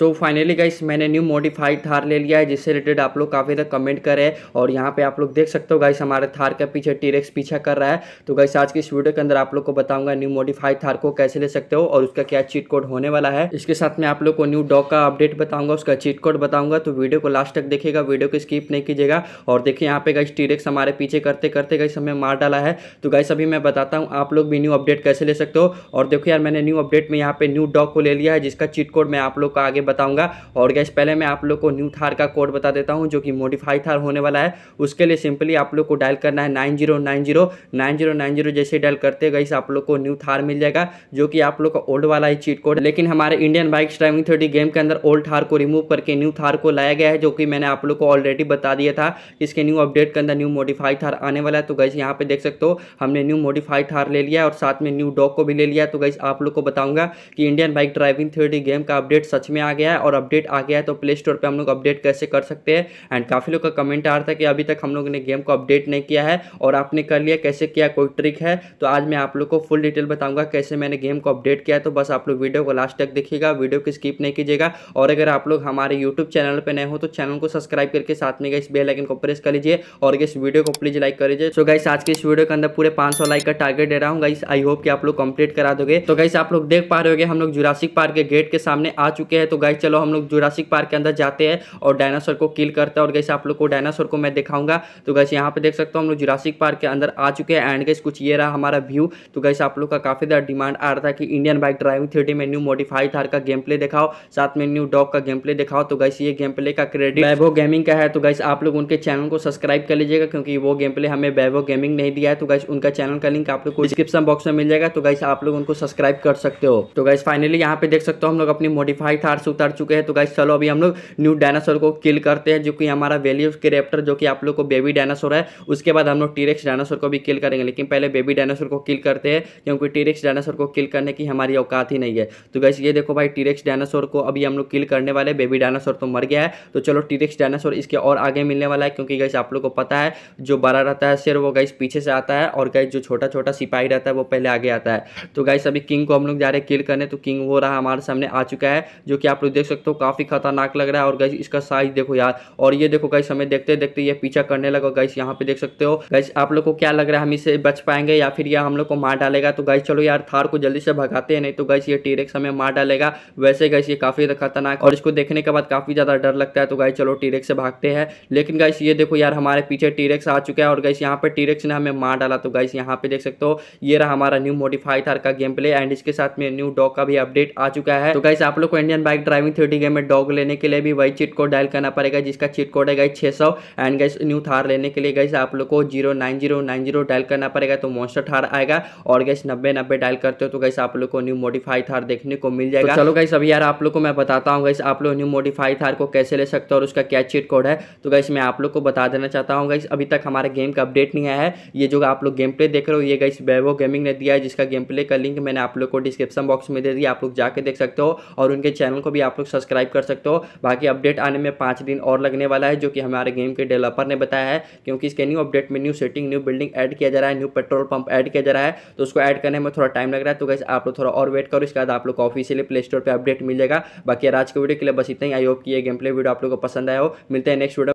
सो finally guys मैंने new modified Thar ले लिया है जिससे रिलेटेड आप लोग काफ़ी तक कमेंट करें और यहाँ पे आप लोग देख सकते हो गाइस हमारे थार के पीछे टीरेक्स पीछा कर रहा है तो गाइस आज की इस वीडियो के अंदर आप लोग को बताऊंगा न्यू मॉडिफाइड थार को कैसे ले सकते हो और उसका क्या चीट कोड होने वाला है इसके साथ में आप लोग को न्यू डॉग का अपडेट बताऊंगा उसका चीट कोड बताऊंगा तो वीडियो को लास्ट तक देखेगा वीडियो को स्किप नहीं कीजिएगा और देखिए यहाँ पे गाइस टीरेक्स हमारे पीछे करते करते गाइस हमें मार डाला है तो गाइस अभी मैं बताता हूँ आप लोग भी न्यू अपडेट कैसे ले सकते हो और देखो यार मैंने न्यू अपडेट में यहाँ पे न्यू डॉग को ले लिया है जिसका चीट कोड मैं आप लोग को आगे बताऊंगा और गैस पहले मैं आप लोग को न्यू थार का कोड बता देता हूँ जो कि मोडिफाई थार होने वाला है उसके लिए सिंपली आप लोग को डायल करना है nine zero nine zero nine zero nine zero जैसे डायल करते गई आप लोग को न्यू थार मिल जाएगा जो कि आप लोग का ओल्ड वाला ही चीट कोड लेकिन हमारे Indian bike driving thirty game के अंदर ओल्ड थार को रिमूव करके न्यू थार को लाया गया है जो कि मैंने आप लोग को ऑलरेडी बता दिया था इसके न्यू अपडेट के अंदर न्यू मॉडिफाई थार आने वाला है तो गैस यहाँ पे देख सकते हो हमने न्यू मॉडिफाई थार ले लिया और साथ में न्यू डॉग को भी ले लिया तो गैस आप लोग को बताऊंगा कि Indian bike driving thirty game का अपडेट सच में आ गया है और अपडेट आ गया है तो प्ले स्टोर पर हम लोग अपडेट कैसे कर सकते हैं एंड काफ़ी लोग का कमेंट आ रहा था कि अभी तक हम लोग ने गेम को अपडेट नहीं किया है और आपने कर लिया कैसे किया कोई ट्रिक है तो आज मैं आप लोग को फुल डिटेल बताऊँगा कैसे मैंने गेम को अपडेट किया तो बस आप लोग वीडियो को लास्ट तक देखिएगा वीडियो को स्किप नहीं कीजिएगा और अगर आप लोग हमारे यूट्यूब चैनल पर नए हो तो चैनल को सब्सक्राइब करके साथ में इस बेल आइकन को प्रेस कर लीजिए और इस वीडियो को प्लीज लाइक कर लीजिए सो गाइस आज के इस वीडियो के अंदर पूरे 500 लाइक का टारगेट दे रहा हूँ गाइस आई होप कि आप लोग कंप्लीट करा दोगे तो गाइस आप लोग देख पा रहे होगे हम लोग जुरासिक पार्क के गेट के सामने आ चुके हैं तो गाइस चलो हम लोग जुरासिक पार्क के अंदर जाते हैं और डायनासोर को किल करते हैं और गैस आप लोग को डायनासोर को मैं दिखाऊंगा तो गैस यहाँ पे देख सकते हो हम लोग जुरासिक पार्क के अंदर आ चुके हैं एंड गैस कुछ ये रहा हमारा व्यू तो गैस आप लोग का काफ़ी ज़्यादा डिमांड आ रहा था कि इंडियन बाइक ड्राइविंग थ्री में न्यू मॉडिफाई थार का गेम प्ले दिखाओ साथ में न्यू डॉग का गेम प्ले दिखाओ तो गैस ये गेम प्ले का क्रेडिट वैभव गेमिंग का है तो गैस आप लोग उनके चैनल को सब्सक्राइब कर लीजिएगा क्योंकि वो गेम प्ले हमें वैभव गेमिंग नहीं दिया है तो गैस उनका चैनल का लिंक आप लोग को डिस्क्रिप्शन बॉक्स में मिल जाएगा तो गैस आप लोग उनको सब्सक्राइब कर सकते हो तो गैस फाइनली यहाँ पे देख सकते हो हम लोग अपनी मोडिफाइड थार से उतार चुके हैं तो गाइस चलो अभी हम लोग न्यू डायनासोर को किल करते हैं जो कि हमारा वैल्यू के रेप्टर जो कि आप लोग को बेबी डायनासोर है उसके बाद हम लोग टीरेक्स डायनासोर को भी किल करेंगे लेकिन पहले बेबी डायनासोर को किल करते हैं क्योंकि टीरेक्स डायनासोर को किल करने की हमारी औकात ही नहीं है तो गाइस ये देखो भाई टीरेक्स डायनासोर को अभी हम लोग किल करने वाले बेबी डायनासोर तो मर गया है तो चलो टीरेक्स डायनासोर इसके और आगे मिलने वाला है क्योंकि गाइस आप लोग को पता है जो बड़ा रहता है सिर वो गाइस पीछे से आता है और गाइस जो छोटा छोटा सिपाही रहता है वो पहले आगे आता है तो गाइस अभी किंग को हम लोग जा रहे हैं किल करने तो किंग वो रहा हमारे सामने आ चुका है जो कि आप आप लोग देख सकते हो काफ़ी खतरनाक लग रहा है और गैस इसका साइज देखो यार और ये देखो गैस हमें देखते देखते ये पीछा करने लगा गैस यहाँ पे देख सकते हो गैस आप लोग को क्या लग रहा है हम इसे बच पाएंगे या फिर यह हम लोग को मार डालेगा तो गैस चलो यार थार को जल्दी से भगाते हैं नहीं तो गैस ये टीरेक्स हमें मार डालेगा वैसे गैस ये काफ़ी खतरनाक और इसको देखने के बाद काफ़ी ज़्यादा डर लगता है तो गाय चलो टीरेक्स से भागते हैं लेकिन गैस ये देखो यार हमारे पीछे टीरेक्स आ चुका है और गैस यहाँ पर टीरेक्स ने हमें मार डाला तो गैस यहाँ पे देख सकते हो ये रहा हमारा न्यू मोडिफाई थार का गेम प्ले एंड इसके साथ में न्यू डॉग का भी अपडेट आ चुका है तो गैस आप लोग को इंडियन बाइक ड्राइविंग थ्योटी गेम में डॉग लेने के लिए भी वही चिट कोड डायल करना पड़ेगा जिसका चिट कोड है गाइज छः सौ एंड गाइज न्यू थार लेने के लिए गाइज आप लोग को zero nine zero nine zero dial करना पड़ेगा तो मॉन्स्टर थार आएगा और गाइस नब्बे नब्बे डायल करते हो तो गाइस आप लोग को न्यू मॉडिफाई थार देखने को मिल जाएगा तो चलो गाइस अभी यार आप लोग को मैं बताता हूँ गाइस आप लोग न्यू मॉडिफाई थार को कैसे ले सकते हो और उसका क्या चिट कोड है तो गाइस मैं आप लोग को बता देना चाहता हूँ गाइस अभी तक हमारे गेम का अपडेट नहीं आया है ये जो आप लोग गेम प्ले देख रहे हो ये गाइस वेवो गेमिंग ने दिया है जिसका गेम प्ले का लिंक मैंने आप लोग को डिस्क्रिप्शन बॉक्स में दे दिया आप लोग जाके देख सकते हो और उनके चैनल को भी आप लोग सब्सक्राइब कर सकते हो बाकी अपडेट आने में पाँच दिन और लगने वाला है जो कि हमारे गेम के डेवलपर ने बताया है क्योंकि इसके न्यू अपडेट में new setting new building add किया जा रहा है न्यू पेट्रोल पंप ऐड किया जा रहा है तो उसको ऐड करने में थोड़ा टाइम लग रहा है तो कैसे आप लोग थोड़ा और वेट करो इसके बाद आप लोग को ऑफिशियली प्ले स्टोर पर अपडेट मिल जाएगा बाकी आज के वीडियो के लिए बस इतना ही आई होप कि ये गेम प्ले वीडियो आप लोग को पसंद आया हो मिलते हैं नेक्स्ट वीडियो